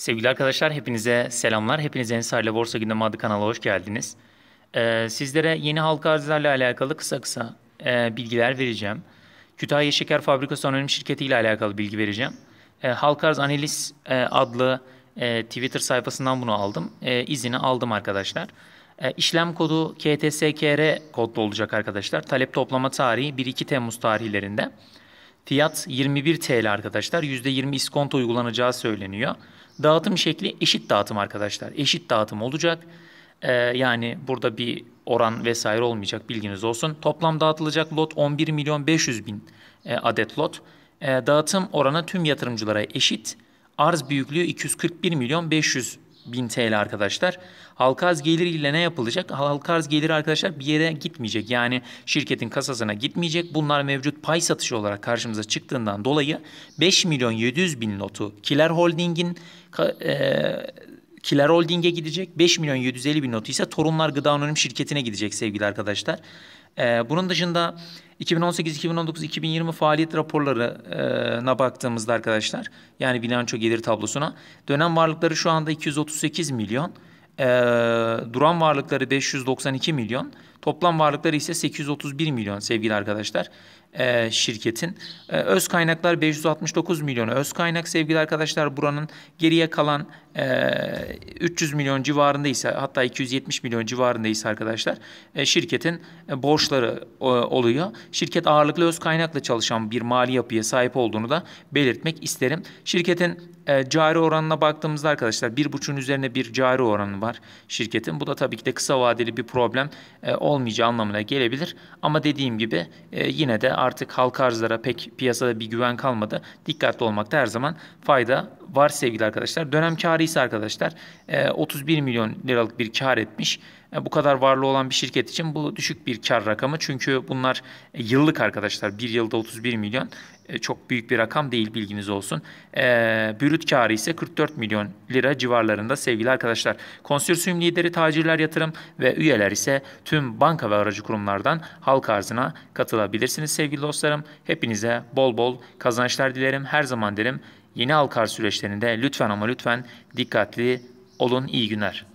Sevgili arkadaşlar hepinize selamlar. Hepinize Hepiniz ile Borsa Gündemi adlı kanala hoş geldiniz. Ee, sizlere yeni halka arzlarla alakalı kısa kısa e, bilgiler vereceğim. Kütahya Şeker Fabrikası Anonim Şirketi ile alakalı bilgi vereceğim. E, halka arz analiz e, adlı e, Twitter sayfasından bunu aldım. E, izini aldım arkadaşlar. E, işlem kodu KTSKR kodlu olacak arkadaşlar. Talep toplama tarihi 1-2 Temmuz tarihlerinde. Fiyat 21 TL arkadaşlar. %20 iskonto uygulanacağı söyleniyor. Dağıtım şekli eşit dağıtım arkadaşlar. Eşit dağıtım olacak. Ee, yani burada bir oran vesaire olmayacak bilginiz olsun. Toplam dağıtılacak lot 11 milyon 500 bin e, adet lot. E, dağıtım oranı tüm yatırımcılara eşit. Arz büyüklüğü 241 milyon 500 1000 TL arkadaşlar. Halka arz geliriyle ne yapılacak? Halka arz geliri arkadaşlar bir yere gitmeyecek. Yani şirketin kasasına gitmeyecek. Bunlar mevcut pay satışı olarak karşımıza çıktığından dolayı 5 milyon 700 bin notu Kiler Holding'in e, Kiler Holding'e gidecek. 5 milyon 750 bin notu ise Torunlar Gıda Anonim Şirketi'ne gidecek sevgili arkadaşlar. Ee, bunun dışında 2018, 2019, 2020 faaliyet raporlarına baktığımızda arkadaşlar yani bilanço gelir tablosuna dönem varlıkları şu anda 238 milyon. E, duran varlıkları 592 milyon, toplam varlıkları ise 831 milyon sevgili arkadaşlar e, şirketin. E, öz kaynaklar 569 milyonu. Öz kaynak sevgili arkadaşlar buranın geriye kalan e, 300 milyon civarında ise hatta 270 milyon civarında ise arkadaşlar e, şirketin e, borçları e, oluyor. Şirket ağırlıklı öz kaynakla çalışan bir mali yapıya sahip olduğunu da belirtmek isterim. Şirketin e, cari oranına baktığımızda arkadaşlar bir 1.5'ün üzerine bir cari oranı var şirketin. Bu da tabii ki de kısa vadeli bir problem e, olmayacağı anlamına gelebilir. Ama dediğim gibi e, yine de artık halka arzlara pek piyasada bir güven kalmadı. Dikkatli olmakta her zaman fayda var sevgili arkadaşlar. Dönem karı ise arkadaşlar 31 e, milyon liralık bir kar etmiş. E, bu kadar varlığı olan bir şirket için bu düşük bir kar rakamı. Çünkü bunlar e, yıllık arkadaşlar. Bir yılda 31 milyon e, çok büyük bir rakam değil bilginiz olsun. E, bürüt karı ise 44 milyon lira civarlarında sevgili arkadaşlar. Konsorsiyum lideri tacirler yatırım ve üyeler ise tüm banka ve aracı kurumlardan halk arzına katılabilirsiniz sevgili dostlarım. Hepinize bol bol kazançlar dilerim. Her zaman derim yeni halk arz süreçlerinde lütfen ama lütfen dikkatli olun. İyi günler.